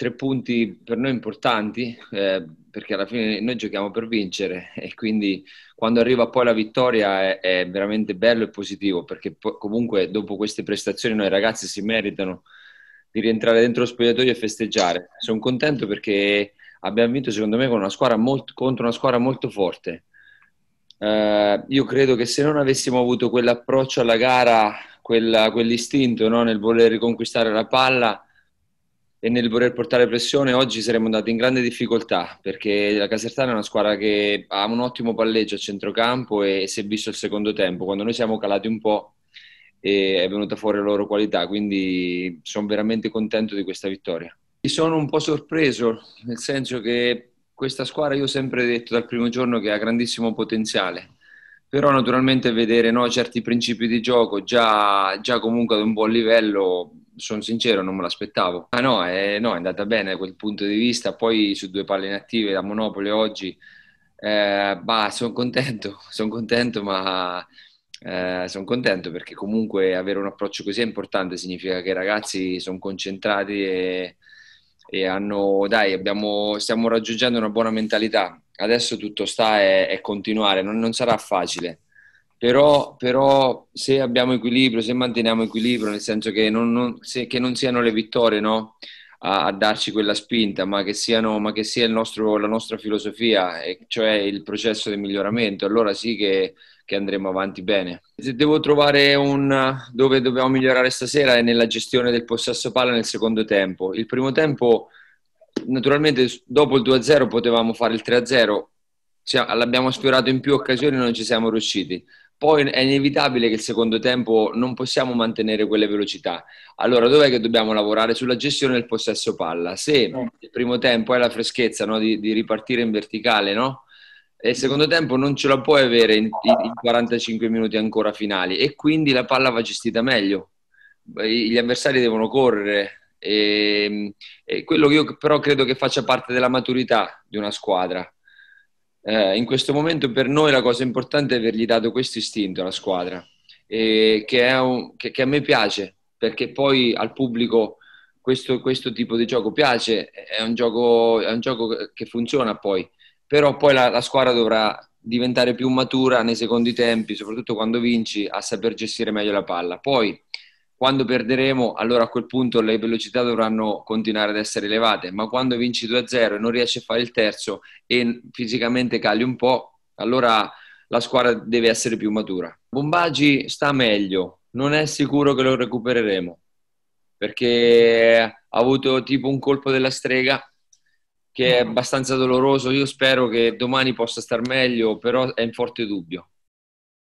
tre punti per noi importanti, eh, perché alla fine noi giochiamo per vincere e quindi quando arriva poi la vittoria è, è veramente bello e positivo, perché po- comunque dopo queste prestazioni noi ragazzi si meritano di rientrare dentro lo spogliatoio e festeggiare. Sono contento perché abbiamo vinto secondo me con una squadra molto, contro una squadra molto forte. Eh, io credo che se non avessimo avuto quell'approccio alla gara, quella, quell'istinto no, nel voler riconquistare la palla, e nel voler portare pressione oggi saremmo andati in grande difficoltà perché la Casertana è una squadra che ha un ottimo palleggio a centrocampo e, si è visto il secondo tempo. Quando noi siamo calati un po' è venuta fuori la loro qualità, quindi sono veramente contento di questa vittoria. Mi sono un po' sorpreso, nel senso che questa squadra io ho sempre detto dal primo giorno che ha grandissimo potenziale, però naturalmente vedere no, certi principi di gioco già, già comunque ad un buon livello sono sincero, non me l'aspettavo. Ma no, è, no, è andata bene da quel punto di vista. Poi su due palle inattive, da Monopoli oggi, eh, bah, sono contento, sono contento, ma eh, sono contento perché comunque avere un approccio così importante significa che i ragazzi sono concentrati e, e hanno, dai, abbiamo, stiamo raggiungendo una buona mentalità. Adesso tutto sta e continuare, non, non sarà facile però, però, se abbiamo equilibrio, se manteniamo equilibrio, nel senso che non, non, se, che non siano le vittorie no? a, a, darci quella spinta, ma che, siano, ma che sia nostro, la nostra filosofia, cioè il processo di miglioramento, allora sì che, che, andremo avanti bene. Se devo trovare un dove dobbiamo migliorare stasera è nella gestione del possesso palla nel secondo tempo. Il primo tempo, naturalmente, dopo il 2-0 potevamo fare il 3-0. Cioè, l'abbiamo sfiorato in più occasioni e non ci siamo riusciti poi è inevitabile che il secondo tempo non possiamo mantenere quelle velocità. Allora, dov'è che dobbiamo lavorare? Sulla gestione del possesso palla. Se eh. il primo tempo è la freschezza no? di, di, ripartire in verticale, no? E il secondo tempo non ce la puoi avere in, in 45 minuti ancora finali e quindi la palla va gestita meglio. Gli avversari devono correre, e, ehm, e, quello che io però credo che faccia parte della maturità di una squadra eh, in questo momento per noi la cosa importante è avergli dato questo istinto alla squadra, eh, che, un, che, che, a me piace, perché poi al pubblico questo, questo tipo di gioco piace, è un gioco, è un gioco, che funziona poi, però poi la, la squadra dovrà diventare più matura nei secondi tempi, soprattutto quando vinci, a saper gestire meglio la palla. Poi quando perderemo, allora a quel punto le velocità dovranno continuare ad essere elevate, ma quando vinci 2-0 e non riesci a fare il terzo e fisicamente cali un po', allora la squadra deve essere più matura. Bombaggi sta meglio, non è sicuro che lo recupereremo, perché ha avuto tipo un colpo della strega che è mm. abbastanza doloroso, io spero che domani possa star meglio, però è in forte dubbio.